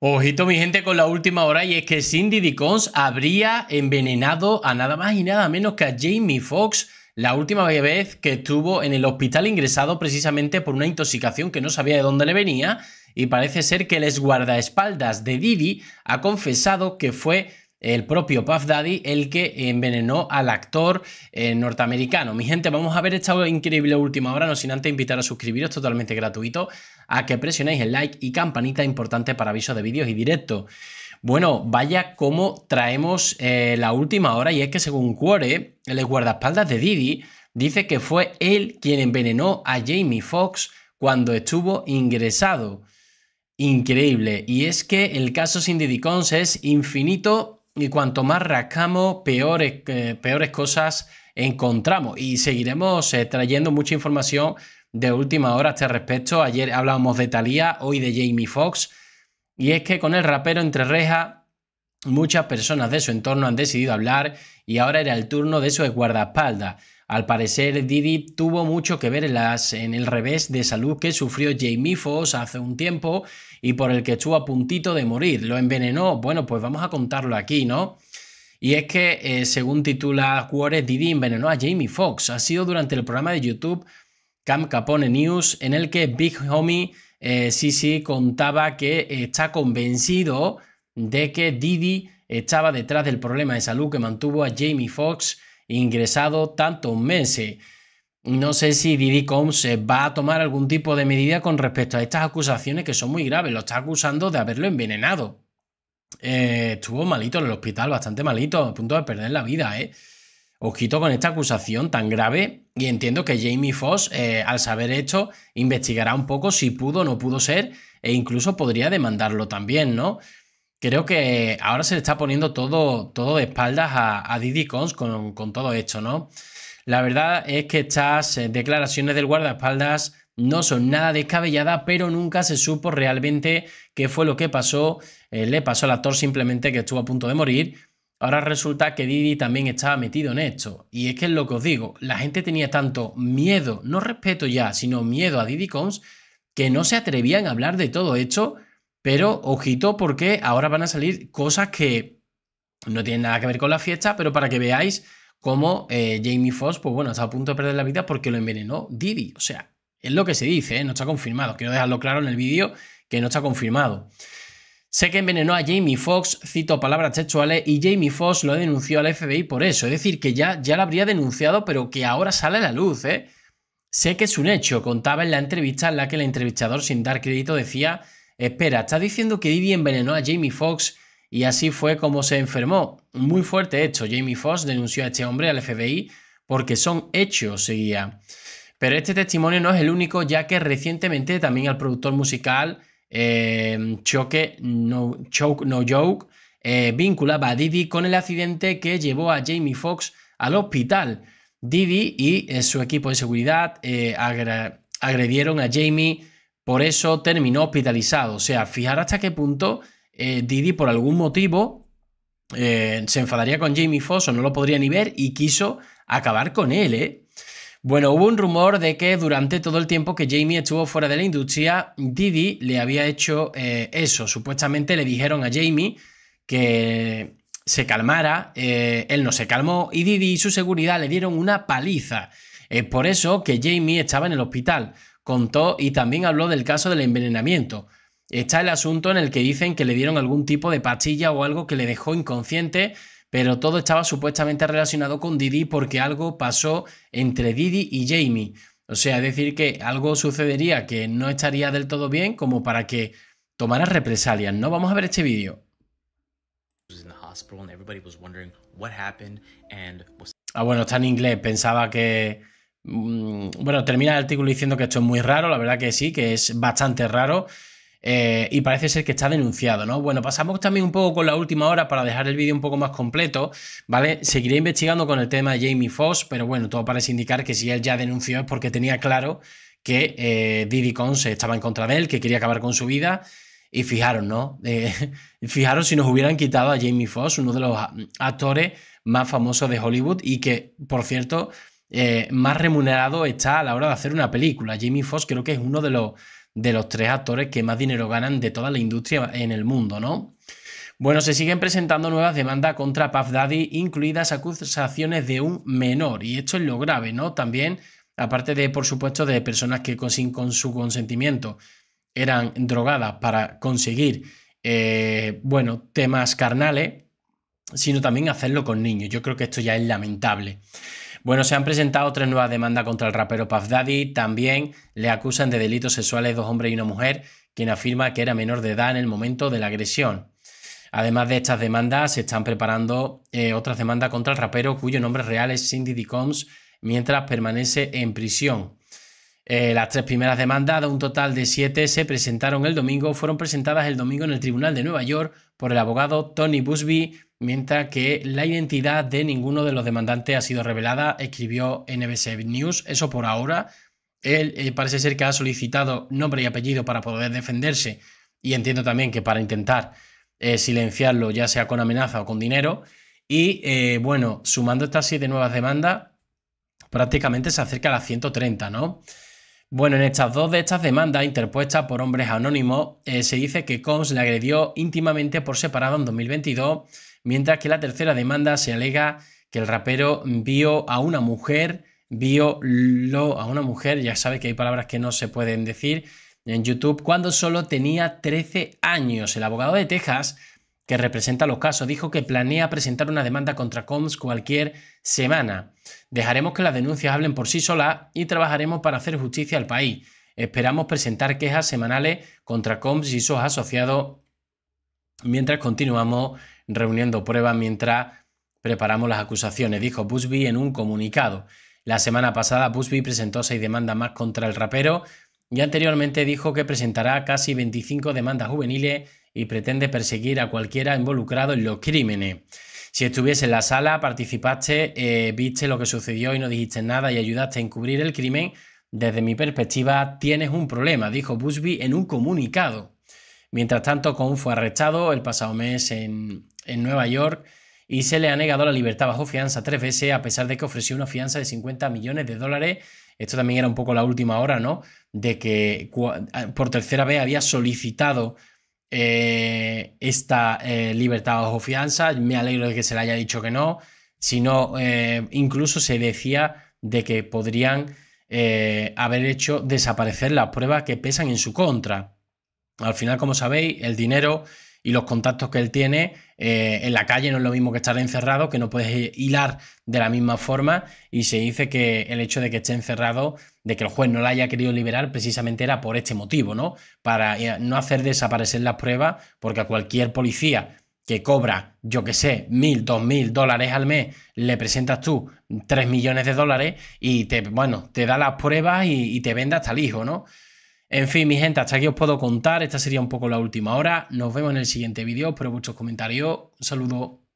Ojito mi gente con la última hora y es que Cindy DiCons habría envenenado a nada más y nada menos que a Jamie Foxx la última vez que estuvo en el hospital ingresado precisamente por una intoxicación que no sabía de dónde le venía y parece ser que el guardaespaldas de Didi ha confesado que fue el propio Puff Daddy el que envenenó al actor eh, norteamericano. Mi gente, vamos a ver esta increíble última hora, no sin antes invitar a suscribiros, totalmente gratuito, a que presionéis el like y campanita importante para avisos de vídeos y directo. Bueno, vaya cómo traemos eh, la última hora y es que según Cuore, el guardaespaldas de Didi dice que fue él quien envenenó a Jamie Foxx cuando estuvo ingresado. Increíble. Y es que el caso Cindy Dickens es infinito y cuanto más rascamos, peores, eh, peores cosas encontramos. Y seguiremos eh, trayendo mucha información de última hora a este respecto. Ayer hablábamos de Thalía, hoy de Jamie Foxx. Y es que con el rapero entre rejas, muchas personas de su entorno han decidido hablar y ahora era el turno de su guardaespaldas. Al parecer, Didi tuvo mucho que ver en, el revés de salud que sufrió Jamie Foxx hace un tiempo y por el que estuvo a puntito de morir. Lo envenenó. Bueno, pues vamos a contarlo aquí, ¿no? Y es que, eh, según titula Cuores, Didi envenenó a Jamie Foxx. Ha sido durante el programa de YouTube Cam Capone News, en el que Big Homie eh, sí, sí, contaba que está convencido de que Didi estaba detrás del problema de salud que mantuvo a Jamie Foxx ingresado tanto un mes. Eh. No sé si Didi Combs eh, va a tomar algún tipo de medida con respecto a estas acusaciones que son muy graves. Lo está acusando de haberlo envenenado. Eh, estuvo malito en el hospital, bastante malito, a punto de perder la vida, ¿eh? Ojito con esta acusación tan grave. Y entiendo que Jamie Foss, al saber esto, investigará un poco si pudo o no pudo ser, e incluso podría demandarlo también, ¿no? Creo que ahora se le está poniendo todo, todo de espaldas a, Didi Cons con, todo esto, ¿no? La verdad es que estas eh, declaraciones del guardaespaldas no son nada descabelladas, pero nunca se supo realmente qué fue lo que pasó. Eh, le pasó al actor simplemente que estuvo a punto de morir. Ahora resulta que Didi también estaba metido en esto. Y es que es lo que os digo, la gente tenía tanto miedo, no respeto ya, sino miedo a Didi Cons, que no se atrevían a hablar de todo esto pero ojito porque ahora van a salir cosas que no tienen nada que ver con la fiesta, pero para que veáis cómo eh, Jamie Foxx, pues bueno, está a punto de perder la vida porque lo envenenó Didi. O sea, es lo que se dice, ¿eh? no está confirmado. Quiero dejarlo claro en el vídeo que no está confirmado. Sé que envenenó a Jamie Foxx, cito palabras textuales, y Jamie Foxx lo denunció al FBI por eso. Es decir, que ya, ya lo habría denunciado, pero que ahora sale a la luz, ¿eh? Sé que es un hecho, contaba en la entrevista en la que el entrevistador, sin dar crédito, decía Espera, ¿está diciendo que Didi envenenó a Jamie Foxx y así fue como se enfermó? Muy fuerte hecho. Jamie Foxx denunció a este hombre al FBI porque son hechos, seguía. Pero este testimonio no es el único, ya que recientemente también el productor musical eh, Choke No, no Joke eh, vinculaba a Didi con el accidente que llevó a Jamie Foxx al hospital. Didi y eh, su equipo de seguridad agredieron a Jamie por eso terminó hospitalizado. O sea, fijar hasta qué punto eh, Didi por algún motivo eh, se enfadaría con Jamie Foss... o no lo podría ni ver y quiso acabar con él, ¿eh? Bueno, hubo un rumor de que durante todo el tiempo que Jamie estuvo fuera de la industria, Didi le había hecho eso. Supuestamente le dijeron a Jamie que se calmara, él no se calmó y Didi y su seguridad le dieron una paliza. Es por eso que Jamie estaba en el hospital contó y también habló del caso del envenenamiento. Está el asunto en el que dicen que le dieron algún tipo de pastilla o algo que le dejó inconsciente, pero todo estaba supuestamente relacionado con Didi porque algo pasó entre Didi y Jamie. O sea, es decir, que algo sucedería que no estaría del todo bien como para que tomara represalias, ¿no? Vamos a ver este vídeo. Ah, bueno, está en inglés. Pensaba que, Mm, bueno, termina el artículo diciendo que esto es muy raro, la verdad que sí, que es bastante raro. Eh, y parece ser que está denunciado, ¿no? Bueno, pasamos también un poco con la última hora para dejar el vídeo un poco más completo, ¿vale? Seguiré investigando con el tema de Jamie Foss, pero bueno, todo parece indicar que si él ya denunció es porque tenía claro que eh, Con se estaba en contra de él, que quería acabar con su vida. Y fijaron, ¿no? Eh, fijaron si nos hubieran quitado a Jamie Foss, uno de los actores más famosos de Hollywood y que, por cierto, eh, más remunerado está a la hora de hacer una película. Jimmy Foxx creo que es uno de los, tres actores que más dinero ganan de toda la industria en el mundo, ¿no? Bueno, se siguen presentando nuevas demandas contra Puff Daddy, incluidas acusaciones de un menor. Y esto es lo grave, ¿no? También, aparte de, por supuesto, de personas que con, su consentimiento eran drogadas para conseguir, eh, bueno, temas carnales, sino también hacerlo con niños. Yo creo que esto ya es lamentable. Bueno, se han presentado tres nuevas demandas contra el rapero Puff Daddy. También le acusan de delitos sexuales dos hombres y una mujer, quien afirma que era menor de edad en el momento de la agresión. Además de estas demandas, se están preparando eh, otras demandas contra el rapero cuyo nombre real es Cindy Combs, mientras permanece en prisión. Eh, las tres primeras demandas, de un total de siete, se presentaron el domingo, fueron presentadas el domingo en el Tribunal de Nueva York por el abogado Tony Busby mientras que la identidad de ninguno de los demandantes ha sido revelada, escribió NBC News. Eso por ahora. Él eh, parece ser que ha solicitado nombre y apellido para poder defenderse y entiendo también que para intentar eh, silenciarlo, ya sea con amenaza o con dinero. Y eh, bueno, sumando estas siete nuevas demandas, prácticamente se acerca a las 130, ¿no? Bueno, en estas dos de estas demandas interpuestas por hombres anónimos, eh, se dice que Combs le agredió íntimamente por separado en 2022, mientras que la tercera demanda se alega que el rapero vio a una mujer, vio lo, a una mujer, ya sabe que hay palabras que no se pueden decir en YouTube, cuando solo tenía 13 años. El abogado de Texas que representa los casos, dijo que planea presentar una demanda contra Combs cualquier semana. Dejaremos que las denuncias hablen por sí solas y trabajaremos para hacer justicia al país. Esperamos presentar quejas semanales contra Combs y sus asociados mientras continuamos reuniendo pruebas, mientras preparamos las acusaciones, dijo Busby en un comunicado. La semana pasada Busby presentó seis demandas más contra el rapero y anteriormente dijo que presentará casi 25 demandas juveniles y pretende perseguir a cualquiera involucrado en los crímenes. Si estuviese en la sala, participaste, eh, viste lo que sucedió y no dijiste nada y ayudaste a encubrir el crimen, desde mi perspectiva tienes un problema, dijo Busby en un comunicado. Mientras tanto, con fue arrestado el pasado mes en, en Nueva York y se le ha negado la libertad bajo fianza tres veces, a pesar de que ofreció una fianza de 50 millones de dólares esto también era un poco la última hora, ¿no? De que por tercera vez había solicitado eh, esta eh, libertad o fianza. Me alegro de que se le haya dicho que no. Sino, eh, incluso se decía de que podrían haber hecho desaparecer las pruebas que pesan en su contra. Al final, como sabéis, el dinero y los contactos que él tiene eh, en la calle no es lo mismo que estar encerrado, que no puedes hilar de la misma forma y se dice que el hecho de que esté encerrado, de que el juez no la haya querido liberar, precisamente era por este motivo, ¿no? Para eh, no hacer desaparecer las pruebas, porque a cualquier policía que cobra, yo que sé, mil, dos mil dólares al mes, le presentas tú tres millones de dólares y te, bueno, te da las pruebas y, y te vende hasta el hijo, ¿no? En fin, mi gente, hasta aquí os puedo contar. Esta sería un poco la última hora. Nos vemos en el siguiente vídeo. Espero vuestros comentarios. Un saludo.